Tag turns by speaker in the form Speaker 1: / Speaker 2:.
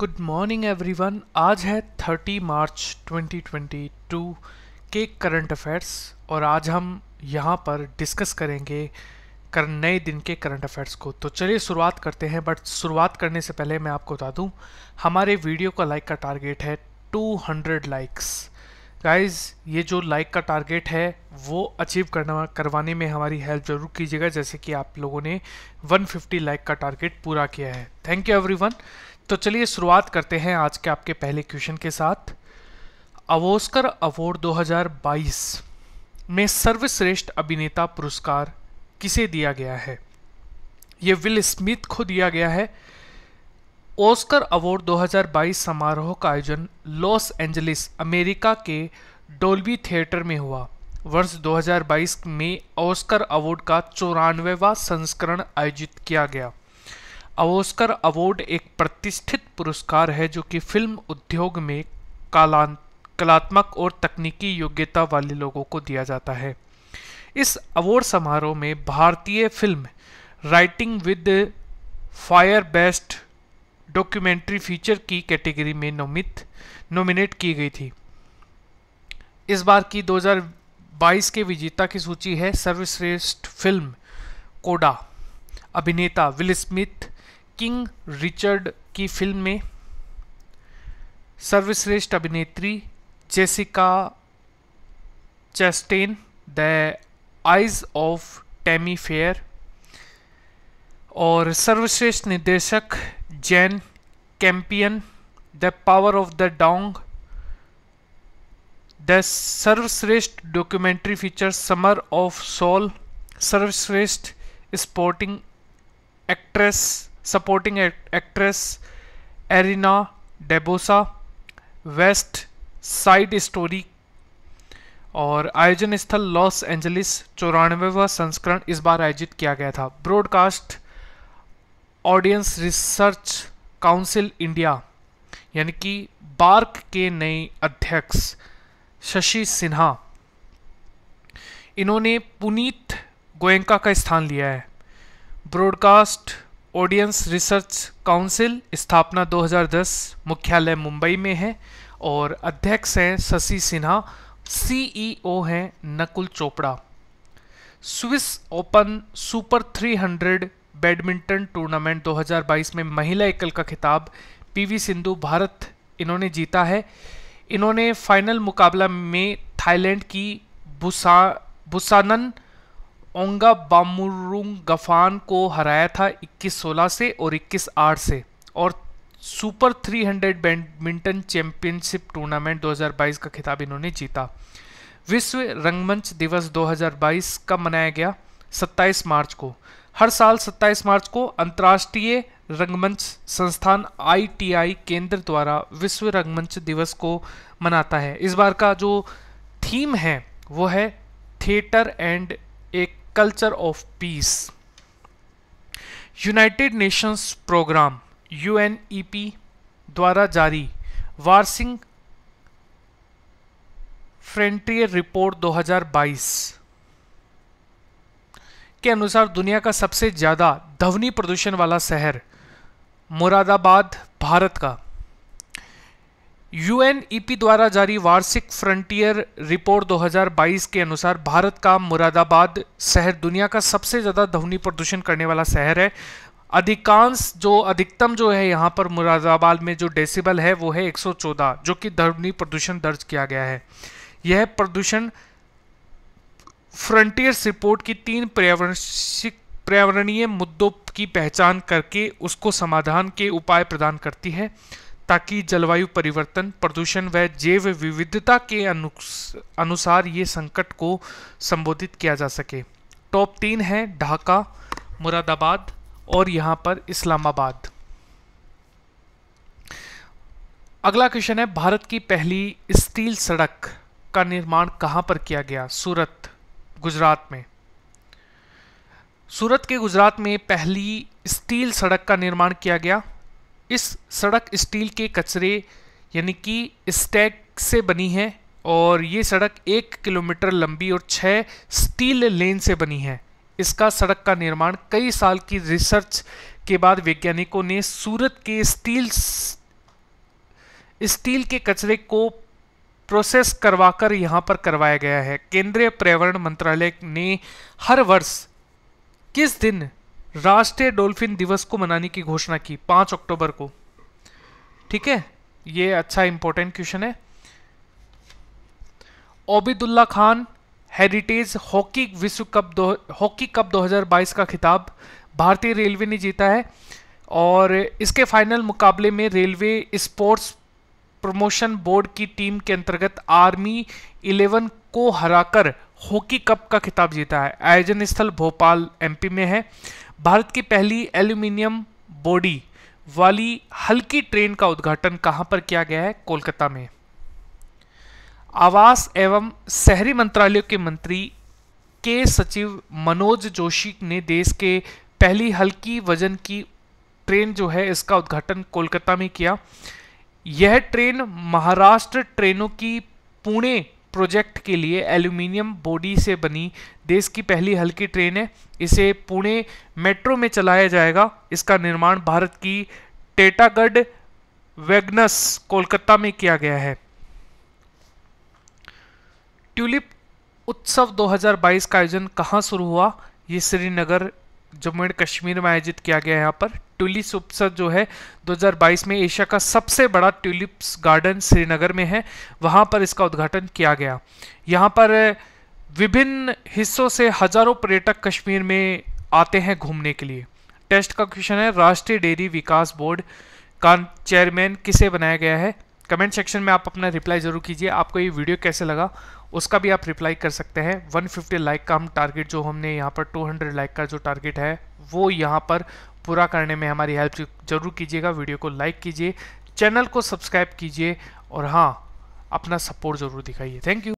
Speaker 1: good morning everyone आज है 30 मार्च 2022 के करंट अफेयर्स और आज हम यहाँ पर डिस्कस करेंगे कर नए दिन के करंट अफेयर्स को तो चलिए शुरुआत करते हैं बट शुरुआत करने से पहले मैं आपको बता दूँ हमारे वीडियो का लाइक का टारगेट है 200 लाइक्स गाइज ये जो लाइक का टारगेट है वो अचीव करना करवाने में हमारी हेल्प जरूर कीजिएगा जैसे कि आप लोगों ने 150 लाइक का टारगेट पूरा किया है थैंक यू एवरीवन तो चलिए शुरुआत करते हैं आज के आपके पहले क्वेश्चन के साथ अवोस्कर अवार्ड 2022 में सर्वश्रेष्ठ अभिनेता पुरस्कार किसे दिया गया है यह विल स्मिथ को दिया गया है ओस्कर अवार्ड 2022 समारोह का आयोजन लॉस एंजलिस अमेरिका के डोल्बी थिएटर में हुआ वर्ष 2022 में ओस्कर अवार्ड का चौरानवेवा संस्करण आयोजित किया गया अवोस्कर अवार्ड एक प्रतिष्ठित पुरस्कार है जो कि फिल्म उद्योग में कलात्मक और तकनीकी योग्यता वाले लोगों को दिया जाता है इस अवार्ड समारोह में भारतीय film writing with fire best documentary feature की कैटेगरी में नोमित नोमिनेट की गई थी इस बार की 2022 के विजेता की सूची है सर्वश्रेष्ठ फिल्म कोडा अभिनेता विल स्मिथ किंग रिचर्ड की फिल्म में सर्वश्रेष्ठ अभिनेत्री Jessica Chastain the eyes of Tammy Faye और सर्वश्रेष्ठ निर्देशक Jane Campion the power of the dog the सर्वश्रेष्ठ documentary feature summer of soul सर्वश्रेष्ठ sporting actress supporting actress Ariana DeBose West Side Story और आयोजन स्थल लॉस एंजलिस चौरानवेवा संस्करण इस बार आयोजित किया गया था Broadcast Audience Research Council India यानी कि बार्क के नए अध्यक्ष शशि सिन्हा इन्होंने पुनीत गोयंका का स्थान लिया है ब्रॉडकास्ट ऑडियंस रिसर्च काउंसिल स्थापना 2010 मुख्यालय मुंबई में है और अध्यक्ष हैं शशि सिन्हा सीईओ e हैं Nakul Chopra Swiss Open Super 300 badminton tournament 2022 में महिला एकल का खिताब पीवी सिंधु भारत इन्होंने जीता है इन्होंने फाइनल मुकाबला में थाईलैंड की बुसा बुसानन ओंगा बामुरुंग गफान को हराया था 21-16 से और 21-8 से और सुपर 300 बैडमिंटन चैंपियनशिप टूर्नामेंट 2022 का खिताब इन्होंने जीता विश्व रंगमंच दिवस 2022 का मनाया गया 27 मार्च को हर साल 27 मार्च को अंतर्राष्ट्रीय रंगमंच संस्थान आईटीआई केंद्र द्वारा विश्व रंगमंच दिवस को मनाता है इस बार का जो थीम है वो है थिएटर एंड एक culture of peace United Nations programme UNEP द्वारा जारी वार्सिंग फ्रंटियर रिपोर्ट 2022 के अनुसार दुनिया का सबसे ज़्यादा ध्वनि प्रदूषण वाला शहर मुरादाबाद भारत का यूएनईपी e द्वारा जारी वार्षिक फ्रंटियर रिपोर्ट 2022 के अनुसार भारत का मुरादाबाद शहर दुनिया का सबसे ज़्यादा ध्वनि प्रदूषण करने वाला शहर है अधिकांश जो अधिकतम जो है यहाँ पर मुरादाबाद में जो डेसिबल है वो है 114 जो कि ध्वनि प्रदूषण दर्ज किया गया है यह प्रदूषण फ्रंटियर्स रिपोर्ट की तीन पर्यावरण पर्यावरणीय मुद्दों की पहचान करके उसको समाधान के उपाय प्रदान करती है ताकि जलवायु परिवर्तन प्रदूषण व जैव विविधता के अनुसार ये संकट को संबोधित किया जा सके टॉप तीन है ढाका मुरादाबाद और यहाँ पर इस्लामाबाद अगला क्वेश्चन है भारत की पहली स्टील सड़क का निर्माण कहाँ पर किया गया सूरत गुजरात में सूरत के गुजरात में पहली स्टील सड़क का निर्माण किया गया इस सड़क स्टील के कचरे यानी कि स्टैक से बनी है और ये सड़क एक किलोमीटर लंबी और छः स्टील लेन से बनी है इसका सड़क का निर्माण कई साल की रिसर्च के बाद वैज्ञानिकों ने सूरत के स्टील स्टील के कचरे को प्रोसेस करवाकर यहाँ पर करवाया गया है केंद्रीय पर्यावरण मंत्रालय ने हर वर्ष किस दिन राष्ट्रीय डॉल्फिन दिवस को मनाने की घोषणा की पांच अक्टूबर को ठीक है ये अच्छा इंपॉर्टेंट क्वेश्चन है ओबिदुल्ला खान हेरिटेज हॉकी विश्व कप दो हॉकी कप 2022 का खिताब भारतीय रेलवे ने जीता है और इसके फाइनल मुकाबले में रेलवे स्पोर्ट्स प्रमोशन बोर्ड की टीम के अंतर्गत आर्मी इलेवन को हराकर हॉकी कप का खिताब जीता है आयोजन स्थल भोपाल एमपी में है भारत की पहली एल्यूमिनियम बॉडी वाली हल्की ट्रेन का उद्घाटन कहां पर किया गया है कोलकाता में आवास एवं शहरी मंत्रालय के मंत्री के सचिव मनोज जोशी ने देश के पहली हल्की वजन की ट्रेन जो है इसका उद्घाटन कोलकाता में किया यह ट्रेन महाराष्ट्र ट्रेनों की पुणे प्रोजेक्ट के लिए एल्यूमिनियम बॉडी से बनी देश की पहली हल्की ट्रेन है इसे पुणे मेट्रो में चलाया जाएगा इसका निर्माण भारत की टेटागढ़ वेगनस कोलकाता में किया गया है ट्यूलिप उत्सव 2022 का आयोजन कहां शुरू हुआ ये श्रीनगर जम्मू एंड कश्मीर में आयोजित किया गया यहाँ पर ट्यूलिप्स उत्सव जो है 2022 में एशिया का सबसे बड़ा ट्यूलिप्स गार्डन श्रीनगर में है वहाँ पर इसका उद्घाटन किया गया यहाँ पर विभिन्न हिस्सों से हजारों पर्यटक कश्मीर में आते हैं घूमने के लिए टेस्ट का क्वेश्चन है राष्ट्रीय डेयरी विकास बोर्ड का चेयरमैन किसे बनाया गया है कमेंट सेक्शन में आप अपना रिप्लाई ज़रूर कीजिए आपको ये वीडियो कैसे लगा उसका भी आप रिप्लाई कर सकते हैं 150 लाइक का हम टारगेट जो हमने यहाँ पर 200 लाइक का जो टारगेट है वो यहाँ पर पूरा करने में हमारी हेल्प जरूर कीजिएगा वीडियो को लाइक कीजिए चैनल को सब्सक्राइब कीजिए और हाँ अपना सपोर्ट ज़रूर दिखाइए थैंक यू